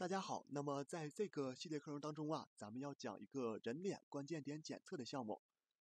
大家好，那么在这个系列课程当中啊，咱们要讲一个人脸关键点检测的项目。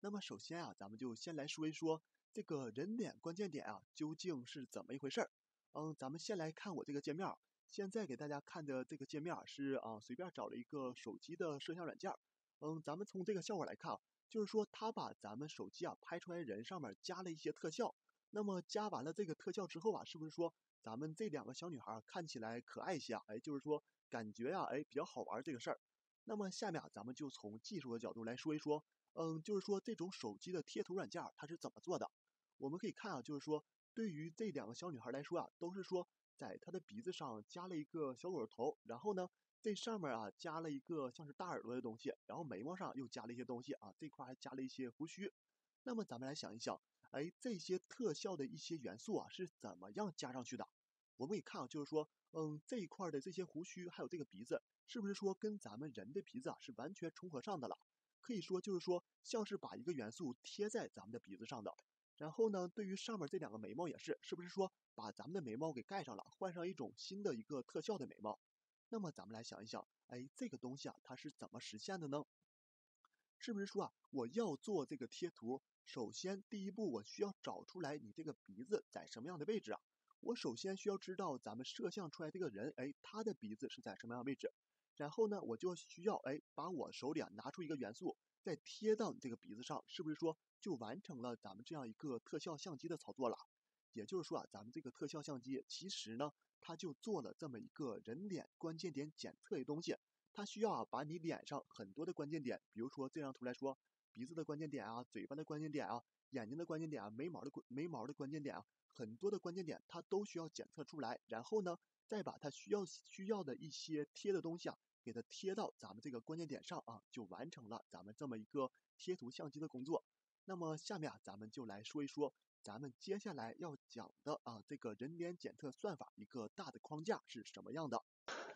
那么首先啊，咱们就先来说一说这个人脸关键点啊究竟是怎么一回事儿。嗯，咱们先来看我这个界面，现在给大家看的这个界面是啊，随便找了一个手机的摄像软件。嗯，咱们从这个效果来看啊，就是说它把咱们手机啊拍出来人上面加了一些特效。那么加完了这个特效之后啊，是不是说？咱们这两个小女孩看起来可爱些啊，哎，就是说感觉呀，哎，比较好玩这个事儿。那么下面啊，咱们就从技术的角度来说一说，嗯，就是说这种手机的贴图软件它是怎么做的？我们可以看啊，就是说对于这两个小女孩来说啊，都是说在她的鼻子上加了一个小狗头，然后呢，这上面啊加了一个像是大耳朵的东西，然后眉毛上又加了一些东西啊，这块还加了一些胡须。那么咱们来想一想。哎，这些特效的一些元素啊，是怎么样加上去的？我们也看啊，就是说，嗯，这一块的这些胡须，还有这个鼻子，是不是说跟咱们人的鼻子啊是完全重合上的了？可以说，就是说像是把一个元素贴在咱们的鼻子上的。然后呢，对于上面这两个眉毛也是，是不是说把咱们的眉毛给盖上了，换上一种新的一个特效的眉毛？那么咱们来想一想，哎，这个东西啊，它是怎么实现的呢？是不是说啊，我要做这个贴图，首先第一步我需要找出来你这个鼻子在什么样的位置啊？我首先需要知道咱们摄像出来这个人，哎，他的鼻子是在什么样的位置？然后呢，我就需要哎，把我手里啊拿出一个元素，再贴到你这个鼻子上，是不是说就完成了咱们这样一个特效相机的操作了？也就是说啊，咱们这个特效相机其实呢，它就做了这么一个人脸关键点检测的东西。它需要啊，把你脸上很多的关键点，比如说这张图来说，鼻子的关键点啊，嘴巴的关键点啊，眼睛的关键点啊，眉毛的关眉毛的关键点啊，很多的关键点，它都需要检测出来，然后呢，再把它需要需要的一些贴的东西啊，给它贴到咱们这个关键点上啊，就完成了咱们这么一个贴图相机的工作。那么下面啊，咱们就来说一说咱们接下来要讲的啊，这个人脸检测算法一个大的框架是什么样的。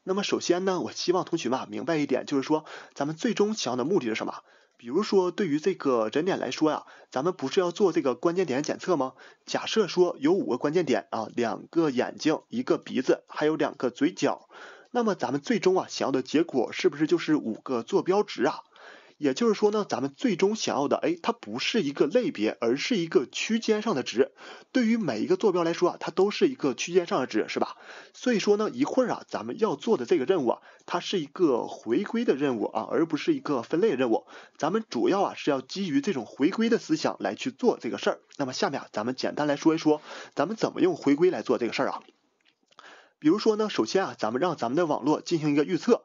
那么首先呢，我希望同学们明白一点，就是说咱们最终想要的目的是什么？比如说对于这个人脸来说呀，咱们不是要做这个关键点检测吗？假设说有五个关键点啊，两个眼睛，一个鼻子，还有两个嘴角，那么咱们最终啊想要的结果是不是就是五个坐标值啊？也就是说呢，咱们最终想要的，哎，它不是一个类别，而是一个区间上的值。对于每一个坐标来说啊，它都是一个区间上的值，是吧？所以说呢，一会儿啊，咱们要做的这个任务啊，它是一个回归的任务啊，而不是一个分类任务。咱们主要啊是要基于这种回归的思想来去做这个事儿。那么下面啊，咱们简单来说一说，咱们怎么用回归来做这个事儿啊？比如说呢，首先啊，咱们让咱们的网络进行一个预测。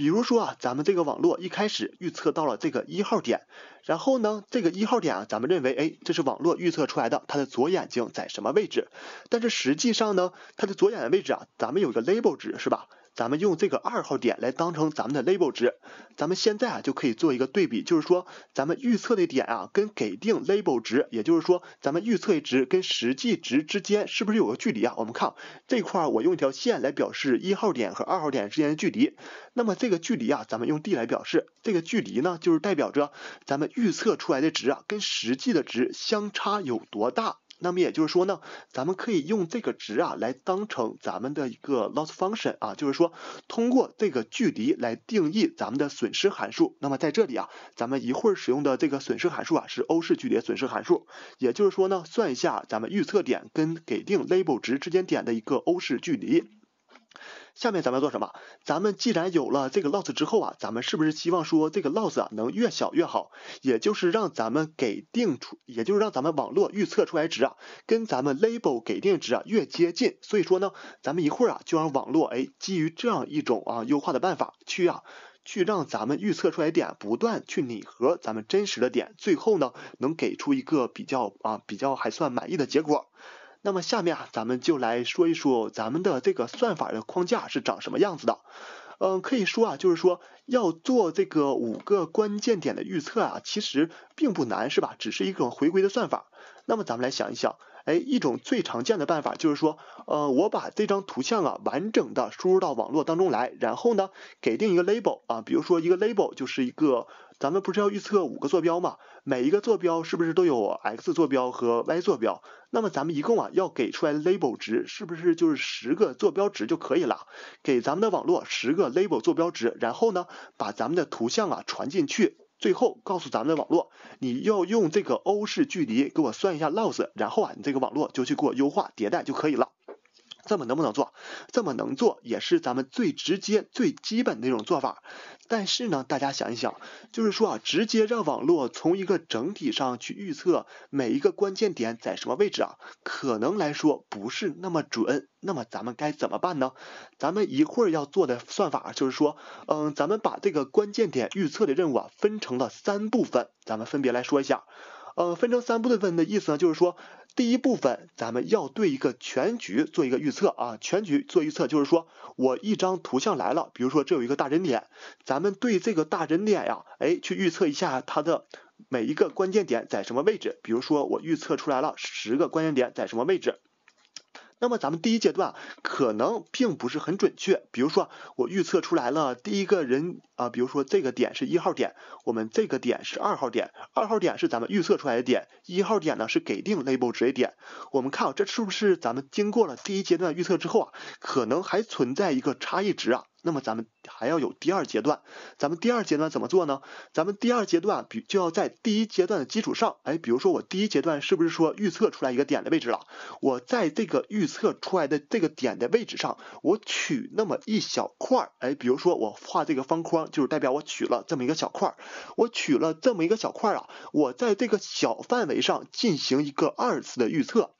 比如说啊，咱们这个网络一开始预测到了这个一号点，然后呢，这个一号点啊，咱们认为，哎，这是网络预测出来的它的左眼睛在什么位置？但是实际上呢，它的左眼的位置啊，咱们有个 label 值，是吧？咱们用这个二号点来当成咱们的 label 值，咱们现在啊就可以做一个对比，就是说咱们预测的点啊跟给定 label 值，也就是说咱们预测值跟实际值之间是不是有个距离啊？我们看这块儿，我用一条线来表示一号点和二号点之间的距离，那么这个距离啊，咱们用 d 来表示，这个距离呢就是代表着咱们预测出来的值啊跟实际的值相差有多大。那么也就是说呢，咱们可以用这个值啊来当成咱们的一个 loss function 啊，就是说通过这个距离来定义咱们的损失函数。那么在这里啊，咱们一会儿使用的这个损失函数啊是欧式距离损失函数，也就是说呢，算一下咱们预测点跟给定 label 值之间点的一个欧式距离。下面咱们做什么？咱们既然有了这个 loss 之后啊，咱们是不是希望说这个 loss 啊能越小越好？也就是让咱们给定出，也就是让咱们网络预测出来值啊，跟咱们 label 给定值啊越接近。所以说呢，咱们一会儿啊就让网络哎基于这样一种啊优化的办法去啊去让咱们预测出来点不断去拟合咱们真实的点，最后呢能给出一个比较啊比较还算满意的结果。那么下面啊，咱们就来说一说咱们的这个算法的框架是长什么样子的。嗯，可以说啊，就是说要做这个五个关键点的预测啊，其实并不难，是吧？只是一种回归的算法。那么咱们来想一想，哎，一种最常见的办法就是说，呃，我把这张图像啊完整的输入到网络当中来，然后呢，给定一个 label 啊，比如说一个 label 就是一个，咱们不是要预测五个坐标吗？每一个坐标是不是都有 x 坐标和 y 坐标？那么咱们一共啊要给出来 label 值，是不是就是十个坐标值就可以了？给咱们的网络十个 label 坐标值，然后呢把咱们的图像啊传进去，最后告诉咱们的网络，你要用这个欧式距离给我算一下 loss，然后啊你这个网络就去给我优化迭代就可以了。这么能不能做？这么能做也是咱们最直接、最基本的一种做法。但是呢，大家想一想，就是说啊，直接让网络从一个整体上去预测每一个关键点在什么位置啊，可能来说不是那么准。那么咱们该怎么办呢？咱们一会儿要做的算法就是说，嗯，咱们把这个关键点预测的任务啊分成了三部分，咱们分别来说一下。呃，分成三部分的意思呢，就是说第一部分咱们要对一个全局做一个预测啊，全局做预测就是说，我一张图像来了，比如说这有一个大人脸，咱们对这个大人脸呀，哎，去预测一下它的每一个关键点在什么位置，比如说我预测出来了十个关键点在什么位置。那么咱们第一阶段可能并不是很准确，比如说我预测出来了第一个人啊，比如说这个点是一号点，我们这个点是二号点，二号点是咱们预测出来的点，一号点呢是给定 label 值的点，我们看啊，这是不是咱们经过了第一阶段预测之后啊，可能还存在一个差异值啊。那么咱们还要有第二阶段，咱们第二阶段怎么做呢？咱们第二阶段比就要在第一阶段的基础上，哎，比如说我第一阶段是不是说预测出来一个点的位置了？我在这个预测出来的这个点的位置上，我取那么一小块儿，哎，比如说我画这个方框，就是代表我取了这么一个小块儿。我取了这么一个小块儿啊，我在这个小范围上进行一个二次的预测。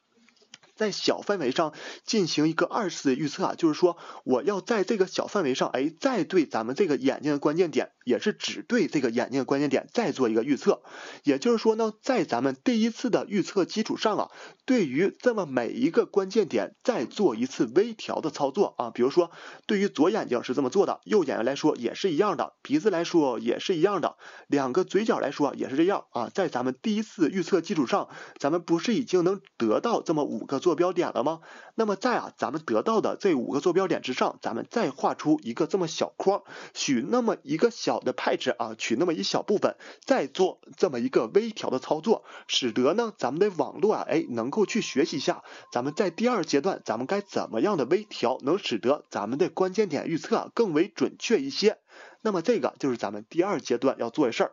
在小范围上进行一个二次的预测啊，就是说我要在这个小范围上，哎，再对咱们这个眼睛的关键点。也是只对这个眼睛关键点再做一个预测，也就是说呢，在咱们第一次的预测基础上啊，对于这么每一个关键点再做一次微调的操作啊，比如说对于左眼睛是这么做的，右眼睛来说也是一样的，鼻子来说也是一样的，两个嘴角来说也是这样啊，在咱们第一次预测基础上，咱们不是已经能得到这么五个坐标点了吗？那么在啊，咱们得到的这五个坐标点之上，咱们再画出一个这么小框，取那么一个小。的 p a 啊，取那么一小部分，再做这么一个微调的操作，使得呢，咱们的网络啊，哎，能够去学习一下，咱们在第二阶段，咱们该怎么样的微调，能使得咱们的关键点预测更为准确一些。那么这个就是咱们第二阶段要做的事儿。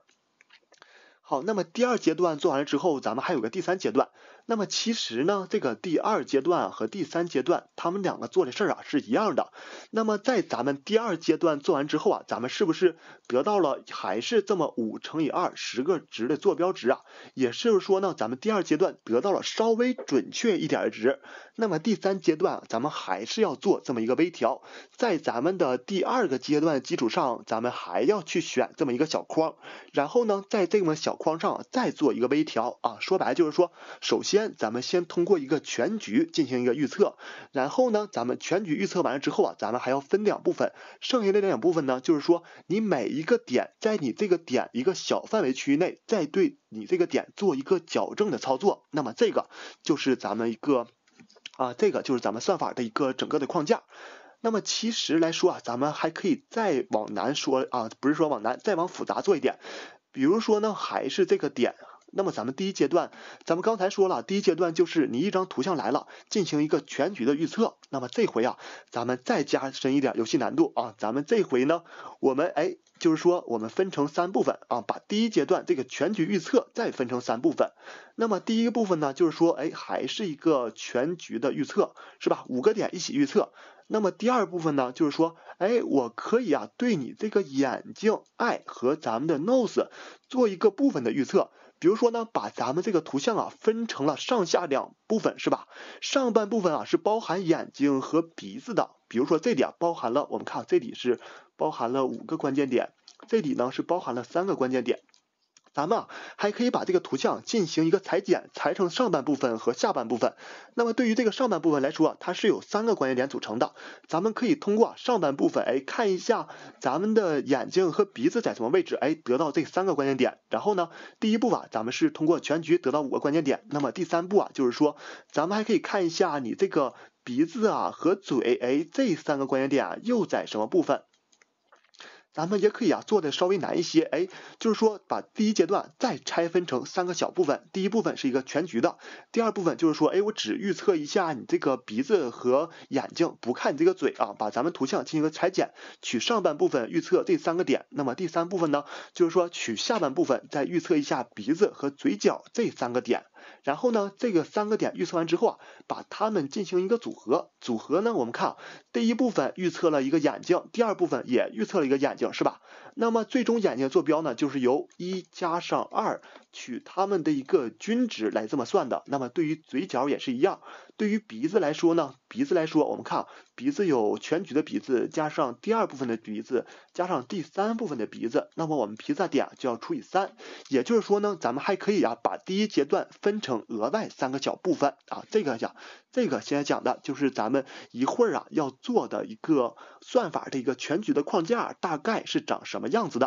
好，那么第二阶段做完了之后，咱们还有个第三阶段。那么其实呢，这个第二阶段和第三阶段，他们两个做的事儿啊是一样的。那么在咱们第二阶段做完之后啊，咱们是不是得到了还是这么五乘以二十个值的坐标值啊？也就是说呢，咱们第二阶段得到了稍微准确一点的值。那么第三阶段，咱们还是要做这么一个微调，在咱们的第二个阶段基础上，咱们还要去选这么一个小框，然后呢，在这么小框上再做一个微调啊。说白就是说，首先。先咱们先通过一个全局进行一个预测，然后呢，咱们全局预测完了之后啊，咱们还要分两部分，剩下的两部分呢，就是说你每一个点在你这个点一个小范围区域内，再对你这个点做一个矫正的操作，那么这个就是咱们一个啊，这个就是咱们算法的一个整个的框架。那么其实来说啊，咱们还可以再往南说啊，不是说往南，再往复杂做一点，比如说呢，还是这个点。那么咱们第一阶段，咱们刚才说了，第一阶段就是你一张图像来了，进行一个全局的预测。那么这回啊，咱们再加深一点游戏难度啊，咱们这回呢，我们哎，就是说我们分成三部分啊，把第一阶段这个全局预测再分成三部分。那么第一个部分呢，就是说哎，还是一个全局的预测，是吧？五个点一起预测。那么第二部分呢，就是说哎，我可以啊对你这个眼睛爱和咱们的 nose 做一个部分的预测。比如说呢，把咱们这个图像啊分成了上下两部分，是吧？上半部分啊是包含眼睛和鼻子的，比如说这里啊包含了，我们看这里是包含了五个关键点，这里呢是包含了三个关键点。咱们啊还可以把这个图像进行一个裁剪，裁成上半部分和下半部分。那么对于这个上半部分来说啊，它是有三个关键点组成的。咱们可以通过上半部分哎看一下咱们的眼睛和鼻子在什么位置，哎得到这三个关键点。然后呢，第一步啊，咱们是通过全局得到五个关键点。那么第三步啊，就是说咱们还可以看一下你这个鼻子啊和嘴哎这三个关键点啊又在什么部分。咱们也可以啊，做的稍微难一些，哎，就是说把第一阶段再拆分成三个小部分，第一部分是一个全局的，第二部分就是说，哎，我只预测一下你这个鼻子和眼睛，不看你这个嘴啊，把咱们图像进行个裁剪，取上半部分预测这三个点，那么第三部分呢，就是说取下半部分再预测一下鼻子和嘴角这三个点。然后呢，这个三个点预测完之后啊，把它们进行一个组合，组合呢，我们看第一部分预测了一个眼睛，第二部分也预测了一个眼睛，是吧？那么最终眼睛坐标呢，就是由一加上二取它们的一个均值来这么算的。那么对于嘴角也是一样。对于鼻子来说呢，鼻子来说，我们看鼻子有全局的鼻子，加上第二部分的鼻子，加上第三部分的鼻子。那么我们鼻子的点就要除以三，也就是说呢，咱们还可以啊把第一阶段分成额外三个小部分啊。这个讲，这个现在讲的就是咱们一会儿啊要做的一个算法这个全局的框架大概是长什么样子的。